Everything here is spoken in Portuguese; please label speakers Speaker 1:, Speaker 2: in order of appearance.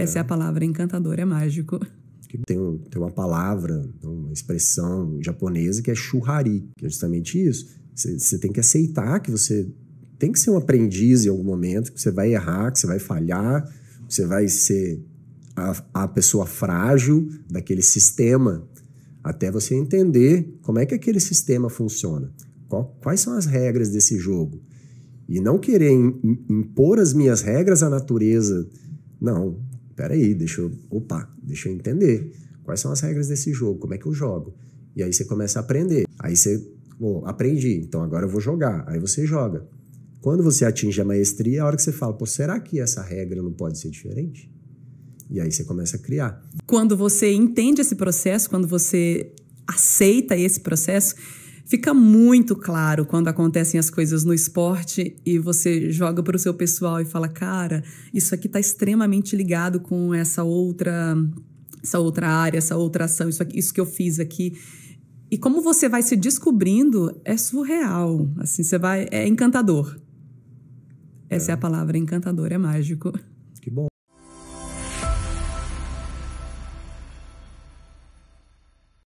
Speaker 1: Essa é, é a palavra encantadora, é mágico.
Speaker 2: Tem, tem uma palavra, uma expressão japonesa que é shuhari, que é justamente isso. Você tem que aceitar que você tem que ser um aprendiz em algum momento, que você vai errar, que você vai falhar, que você vai ser a, a, pessoa frágil daquele sistema, até você entender como é que aquele sistema funciona, qual, quais são as regras desse jogo. E não querer in, impor as minhas regras à natureza. Não, peraí, deixa eu. Opa, deixa eu entender. Quais são as regras desse jogo? Como é que eu jogo? E aí você começa a aprender. Aí você. Bom, aprendi, então agora eu vou jogar. Aí você joga. Quando você atinge a maestria, é a hora que você fala, pô, será que essa regra não pode ser diferente? E aí você começa a criar.
Speaker 1: Quando você entende esse processo, quando você aceita esse processo, Fica muito claro quando acontecem as coisas no esporte e você joga para o seu pessoal e fala, cara, isso aqui está extremamente ligado com essa outra, essa outra área, essa outra ação, isso, aqui, isso que eu fiz aqui. E como você vai se descobrindo é surreal, assim, você vai, é encantador. Essa é, é a palavra, encantador, é mágico.